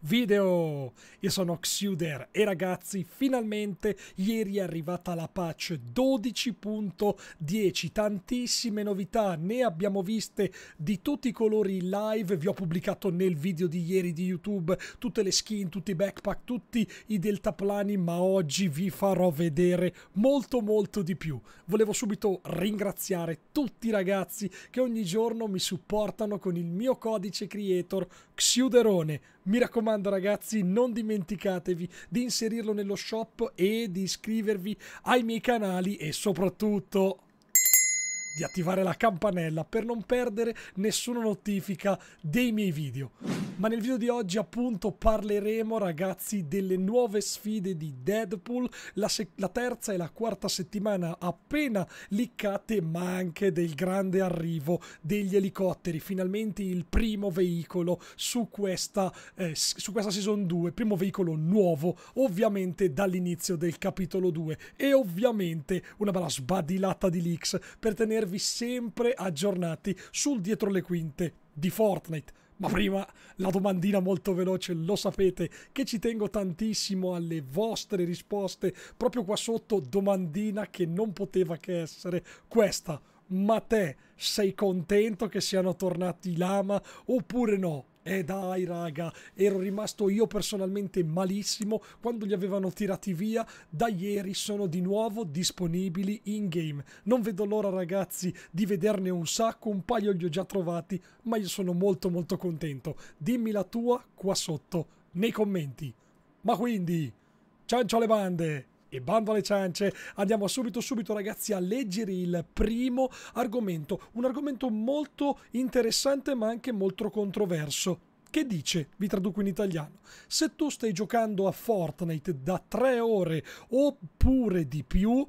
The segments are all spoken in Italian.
video. Io sono Xuder e ragazzi, finalmente ieri è arrivata la patch 12.10, tantissime novità, ne abbiamo viste di tutti i colori live, vi ho pubblicato nel video di ieri di YouTube tutte le skin, tutti i backpack, tutti i deltaplani, ma oggi vi farò vedere molto molto di più. Volevo subito ringraziare tutti i ragazzi che ogni giorno mi supportano con il mio codice creator Xuderone mi raccomando ragazzi, non dimenticatevi di inserirlo nello shop e di iscrivervi ai miei canali e soprattutto di attivare la campanella per non perdere nessuna notifica dei miei video. Ma nel video di oggi appunto parleremo ragazzi delle nuove sfide di Deadpool, la, la terza e la quarta settimana appena liccate ma anche del grande arrivo degli elicotteri, finalmente il primo veicolo su questa, eh, su questa season 2, primo veicolo nuovo ovviamente dall'inizio del capitolo 2 e ovviamente una bella sbadilata di leaks per tenere tenervi sempre aggiornati sul dietro le quinte di Fortnite. Ma prima la domandina molto veloce, lo sapete che ci tengo tantissimo alle vostre risposte, proprio qua sotto domandina che non poteva che essere questa. Ma te sei contento che siano tornati Lama oppure no? E eh dai raga, ero rimasto io personalmente malissimo quando li avevano tirati via, da ieri sono di nuovo disponibili in game. Non vedo l'ora ragazzi di vederne un sacco, un paio li ho già trovati, ma io sono molto molto contento. Dimmi la tua qua sotto, nei commenti. Ma quindi, ciancio ciao le bande! E bando alle ciance, andiamo subito subito ragazzi a leggere il primo argomento, un argomento molto interessante ma anche molto controverso che dice, vi traduco in italiano, se tu stai giocando a Fortnite da tre ore oppure di più,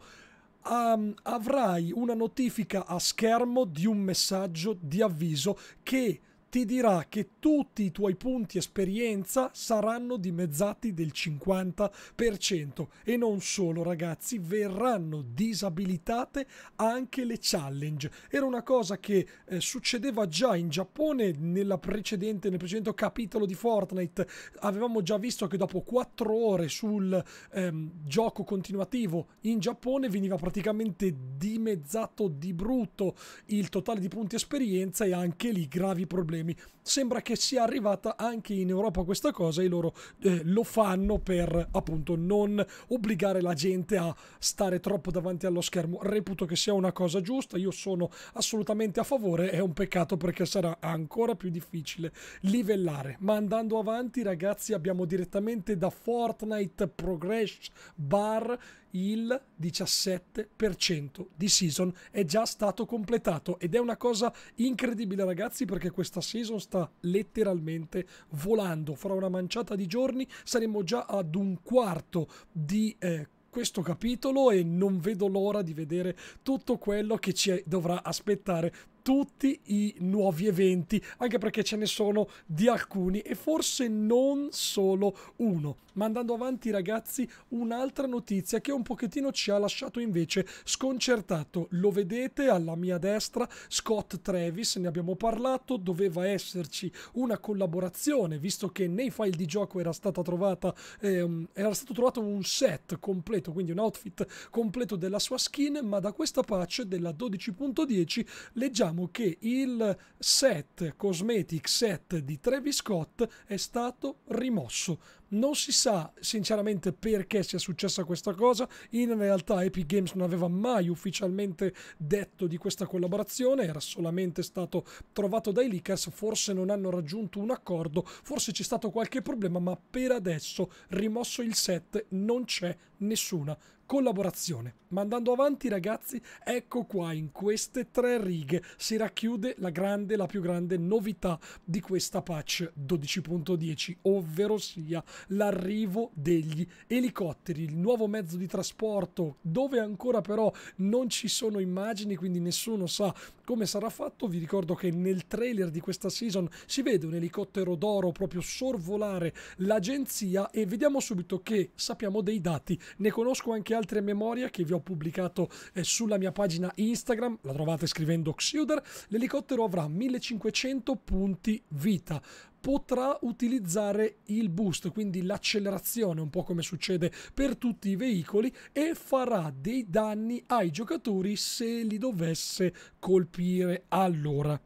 um, avrai una notifica a schermo di un messaggio di avviso che ti dirà che tutti i tuoi punti esperienza saranno dimezzati del 50% e non solo ragazzi, verranno disabilitate anche le challenge. Era una cosa che eh, succedeva già in Giappone precedente, nel precedente capitolo di Fortnite. Avevamo già visto che dopo 4 ore sul ehm, gioco continuativo in Giappone veniva praticamente dimezzato di brutto il totale di punti esperienza e anche lì gravi problemi problemi. Sembra che sia arrivata anche in Europa questa cosa e loro eh, lo fanno per appunto non obbligare la gente a stare troppo davanti allo schermo. Reputo che sia una cosa giusta, io sono assolutamente a favore, è un peccato perché sarà ancora più difficile livellare. Ma andando avanti ragazzi abbiamo direttamente da Fortnite Progress Bar il 17% di season è già stato completato ed è una cosa incredibile ragazzi perché questa season sta letteralmente volando. Fra una manciata di giorni saremo già ad un quarto di eh, questo capitolo e non vedo l'ora di vedere tutto quello che ci dovrà aspettare tutti i nuovi eventi, anche perché ce ne sono di alcuni e forse non solo uno. Ma andando avanti ragazzi, un'altra notizia che un pochettino ci ha lasciato invece sconcertato. Lo vedete alla mia destra, Scott Travis, ne abbiamo parlato, doveva esserci una collaborazione, visto che nei file di gioco era, stata trovata, ehm, era stato trovato un set completo, quindi un outfit completo della sua skin, ma da questa patch della 12.10 leggiamo diciamo che il set, cosmetic set di Travis Scott è stato rimosso. Non si sa sinceramente perché sia successa questa cosa, in realtà Epic Games non aveva mai ufficialmente detto di questa collaborazione, era solamente stato trovato dai leakers, forse non hanno raggiunto un accordo, forse c'è stato qualche problema, ma per adesso rimosso il set non c'è nessuna collaborazione. Ma andando avanti ragazzi, ecco qua in queste tre righe si racchiude la grande, la più grande novità di questa patch 12.10, ovvero sia l'arrivo degli elicotteri, il nuovo mezzo di trasporto dove ancora però non ci sono immagini, quindi nessuno sa come sarà fatto. Vi ricordo che nel trailer di questa season si vede un elicottero d'oro proprio sorvolare l'agenzia e vediamo subito che sappiamo dei dati. Ne conosco anche altri altre memorie che vi ho pubblicato eh, sulla mia pagina Instagram, la trovate scrivendo Xuder, l'elicottero avrà 1500 punti vita potrà utilizzare il boost, quindi l'accelerazione, un po' come succede per tutti i veicoli, e farà dei danni ai giocatori se li dovesse colpire allora.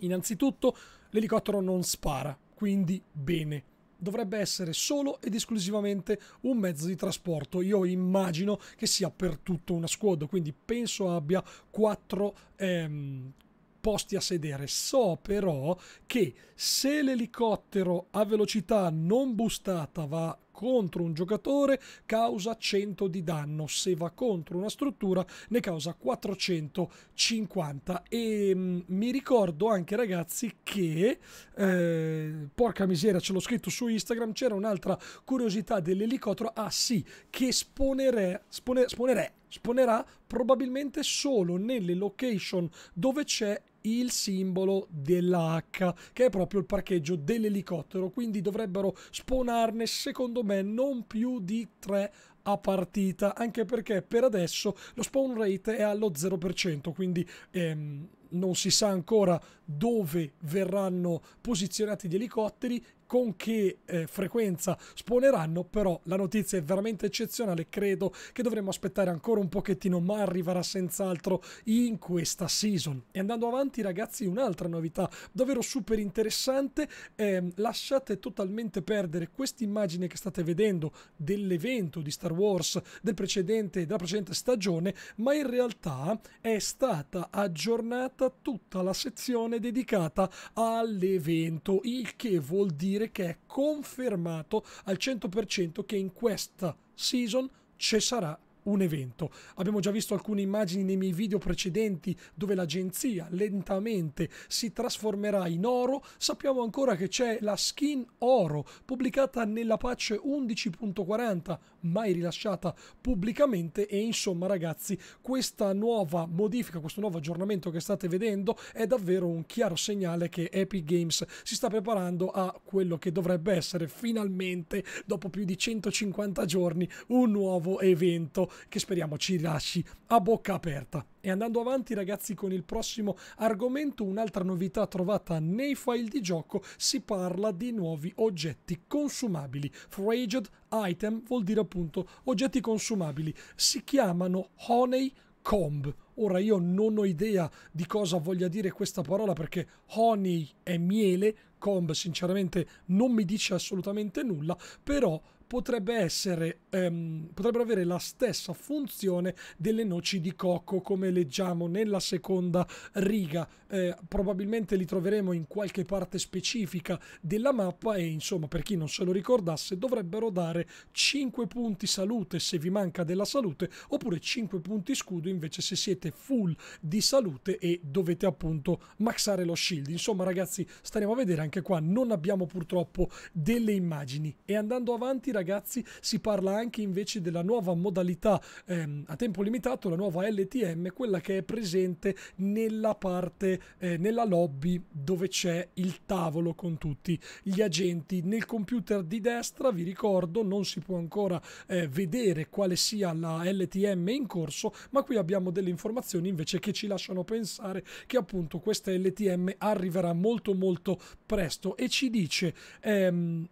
Innanzitutto l'elicottero non spara, quindi bene dovrebbe essere solo ed esclusivamente un mezzo di trasporto. Io immagino che sia per tutta una squad, quindi penso abbia quattro ehm, posti a sedere. So però che se l'elicottero a velocità non boostata va contro un giocatore causa 100 di danno, se va contro una struttura ne causa 450 e mh, mm, mi ricordo anche ragazzi che eh, porca miseria ce l'ho scritto su Instagram c'era un'altra curiosità dell'elicottero ah sì che sponerè spone, sponerè sponerà probabilmente solo nelle location dove c'è il simbolo della H, che è proprio il parcheggio dell'elicottero, quindi dovrebbero sponarne secondo me non più di 3 a partita, anche perché per adesso lo spawn rate è allo 0%, quindi ehm, non si sa ancora dove verranno posizionati gli elicotteri con che eh, frequenza spawneranno, però la notizia è veramente eccezionale, credo che dovremmo aspettare ancora un pochettino, ma arriverà senz'altro in questa season. E andando avanti ragazzi, un'altra novità davvero super interessante, eh, lasciate totalmente perdere questa immagine che state vedendo dell'evento di Star Wars del precedente, della precedente stagione, ma in realtà è stata aggiornata tutta la sezione dedicata all'evento, il che vuol dire dire che è confermato al 100% che in questa season ci sarà un evento. Abbiamo già visto alcune immagini nei miei video precedenti dove l'agenzia lentamente si trasformerà in oro. Sappiamo ancora che c'è la skin oro pubblicata nella patch 11.40, mai rilasciata pubblicamente e insomma ragazzi, questa nuova modifica, questo nuovo aggiornamento che state vedendo è davvero un chiaro segnale che Epic Games si sta preparando a quello che dovrebbe essere finalmente dopo più di 150 giorni un nuovo evento che speriamo ci lasci a bocca aperta. E andando avanti ragazzi con il prossimo argomento, un'altra novità trovata nei file di gioco, si parla di nuovi oggetti consumabili. Fraged item vuol dire appunto oggetti consumabili. Si chiamano Honey Comb. Ora io non ho idea di cosa voglia dire questa parola perché honey è miele, comb sinceramente non mi dice assolutamente nulla, però potrebbe essere, ehm, potrebbero avere la stessa funzione delle noci di cocco, come leggiamo nella seconda riga. Eh, probabilmente li troveremo in qualche parte specifica della mappa e insomma, per chi non se lo ricordasse, dovrebbero dare 5 punti salute se vi manca della salute, oppure 5 punti scudo invece se siete full di salute e dovete appunto maxare lo shield. Insomma, ragazzi, staremo a vedere anche qua. Non abbiamo purtroppo delle immagini e andando avanti ragazzi si parla anche invece della nuova modalità ehm, a tempo limitato, la nuova LTM, quella che è presente nella parte, eh, nella lobby dove c'è il tavolo con tutti gli agenti. Nel computer di destra, vi ricordo, non si può ancora eh, vedere quale sia la LTM in corso, ma qui abbiamo delle informazioni invece che ci lasciano pensare che appunto questa LTM arriverà molto molto presto e ci dice ehm,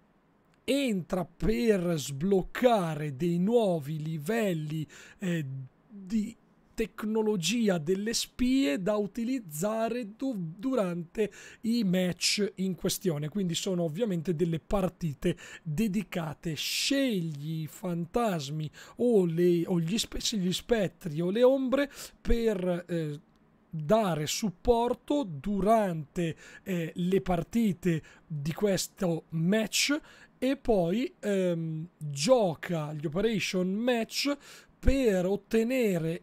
entra per sbloccare dei nuovi livelli eh, di tecnologia delle spie da utilizzare du durante i match in questione. Quindi sono ovviamente delle partite dedicate. Scegli i fantasmi o, le, o gli, spe gli, spettri o le ombre per... Eh, dare supporto durante eh, le partite di questo match e poi ehm, gioca gli operation match per ottenere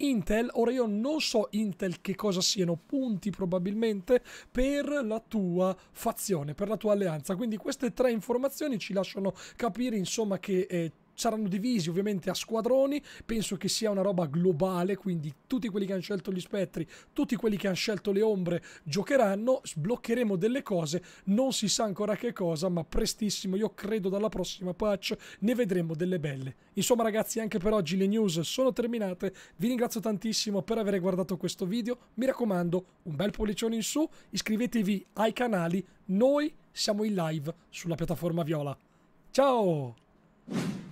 Intel, ora io non so Intel che cosa siano, punti probabilmente per la tua fazione, per la tua alleanza. Quindi queste tre informazioni ci lasciano capire insomma che eh, saranno divisi ovviamente a squadroni, penso che sia una roba globale, quindi tutti quelli che hanno scelto gli spettri, tutti quelli che hanno scelto le ombre giocheranno, sbloccheremo delle cose, non si sa ancora che cosa, ma prestissimo, io credo dalla prossima patch ne vedremo delle belle. Insomma ragazzi, anche per oggi le news sono terminate, vi ringrazio tantissimo per aver guardato questo video, mi raccomando un bel pollicione in su, iscrivetevi ai canali, noi siamo in live sulla piattaforma Viola. Ciao!